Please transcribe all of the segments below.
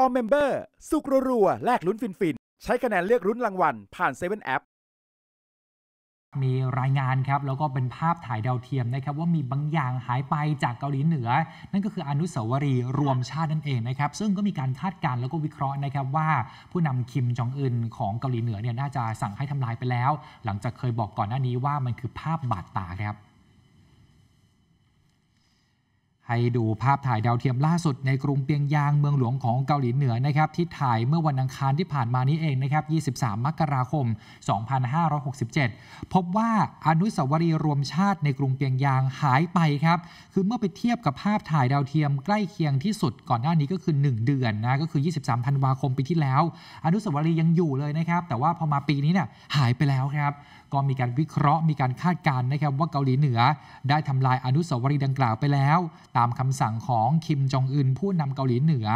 All Member สุกรัวแลกลุ้นฟิน ๆ ใช้คะแนนเลือกลุ้นรางวัล ผ่านเเซว่นแอปมีรายงานครับ แล้วก็เป็นภาพถ่ายดาวเทียมนะครับ ว่ามีบางอย่างหายไปจากเกาหลีเหนือ นั่นก็คืออนุสาวรีย์รวมชาตินั่นเองนะครับ ซึ่งก็มีการคาดการณ์แล้วก็วิเคราะห์นะครับว่าผู้นำคิมจองอึนของเกาหลีเหนือเนี่ยน่าจะสั่งให้ทำลายไปแล้ว หลังจากเคยบอกก่อนหน้านี้ว่ามันคือภาพบาดตาครับให้ดูภาพถ่ายดาวเทียมล่าสุดในกรุงเปียงยางเมืองหลวงของเกาหลีเหนือนะครับที่ถ่ายเมื่อวันอังคารที่ผ่านมานี้เองนะครับ 23 มกราคม 2567 พบว่าอนุสาวรีย์รวมชาติ ในกรุงเปียงยางหายไปครับคือเมื่อไปเทียบกับภาพถ่ายดาวเทียมใกล้เคียงที่สุดก่อนหน้านี้ก็คือ 1 เดือนนะก็คือ 23 ธันวาคมปีที่แล้ว อนุสาวรีย์ยังอยู่เลยนะครับแต่ว่าพอมาปีนี้เนี่ยหายไปแล้วครับ ก็มีการวิเคราะห์มีการคาดการณ์นะครับว่าเกาหลีเหนือ ได้ทำลายอนุสาวรีย์ดังกล่าวไปแล้วามคำสั่งของคิมจองอึนผู้นำเกาหลีเหนือ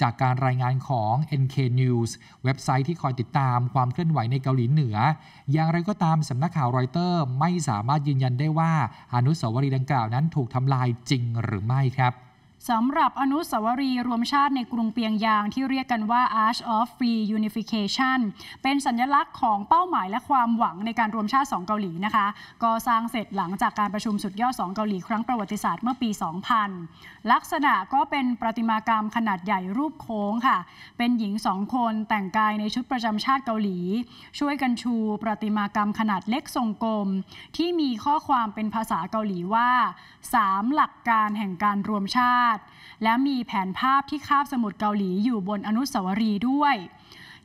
จากการรายงานของ NK News เว็บไซต์ที่คอยติดตามความเคลื่อนไหวในเกาหลีเหนือ อย่างไรก็ตามสำนักข่าวรอยเตอร์ไม่สามารถยืนยันได้ว่าอนุสาวรีย์ดังกล่าวนั้นถูกทำลายจริงหรือไม่ครับสำหรับอนุสาวรีย์รวมชาติในกรุงเปียงยางที่เรียกกันว่า Arch of Free Unification เป็นสัญลักษณ์ของเป้าหมายและความหวังในการรวมชาติ2เกาหลีนะคะก็สร้างเสร็จหลังจากการประชุมสุดยอด2เกาหลีครั้งประวัติศาสตร์เมื่อปี 2000 ลักษณะก็เป็นประติมากรรมขนาดใหญ่รูปโค้งค่ะ เป็นหญิงสองคนแต่งกายในชุดประจำชาติเกาหลี ช่วยกันชูประติมากรรมขนาดเล็กทรงกลม ที่มีข้อความเป็นภาษาเกาหลีว่า 3 หลักการแห่งการรวมชาติาติและมีแผนภาพที่คาบสมุทรเกาหลีอยู่บนอนุสาวรีย์ด้วย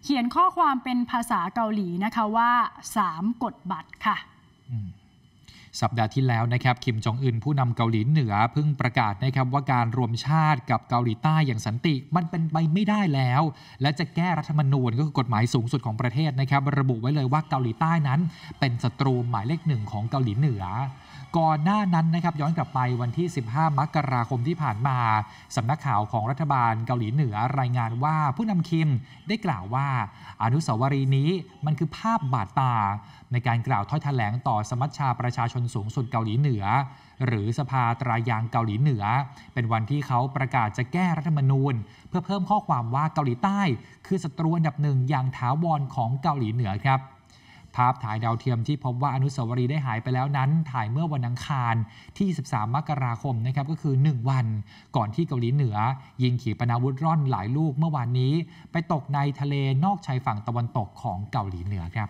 เขียนข้อความเป็นภาษาเกาหลีนะคะว่า 3กฎบัตรค่ะสัปดาห์ที่แล้วนะครับ คิมจองอึนผู้นำเกาหลีเหนือเพิ่งประกาศนะครับว่าการรวมชาติกับเกาหลีใต้อย่างสันติมันเป็นไปไม่ได้แล้ว และจะแก้รัฐธรรมนูญก็คือกฎหมายสูงสุดของประเทศนะครับ ระบุไว้เลยว่าเกาหลีใต้นั้นเป็นศัตรูหมายเลขหนึ่งของเกาหลีเหนือก่อนหน้านั้นนะครับย้อนกลับไปวันที่ 15 มกราคมที่ผ่านมาสำนักข่าวของรัฐบาลเกาหลีเหนือรายงานว่าผู้นำคิมได้กล่าวว่า อนุสาวรีย์นี้มันคือภาพบาดตาในการกล่าวถ้อยแถลงต่อสมัชชาประชาชนสูงสุดเกาหลีเหนือ หรือสภาตรายางเกาหลีเหนือ เป็นวันที่เขาประกาศจะแก้รัฐธรรมนูญ เพื่อเพิ่มข้อความว่าเกาหลีใต้ คือศัตรูอันดับหนึ่งอย่างถาวรของเกาหลีเหนือครับภาพถ่ายดาวเทียมที่พบว่าอนุสาวรีย์ได้หายไปแล้วนั้น ถ่ายเมื่อวันอังคารที่ 1 3 มกราคมนะครับก็คือ 1 วันก่อนที่เกาหลีเหนือ ยิงขีปนาวุธร่อนหลายลูกเมื่อวานนี้ ไปตกในทะเลนอกชายฝั่งตะวันตกของเกาหลีเหนือครับ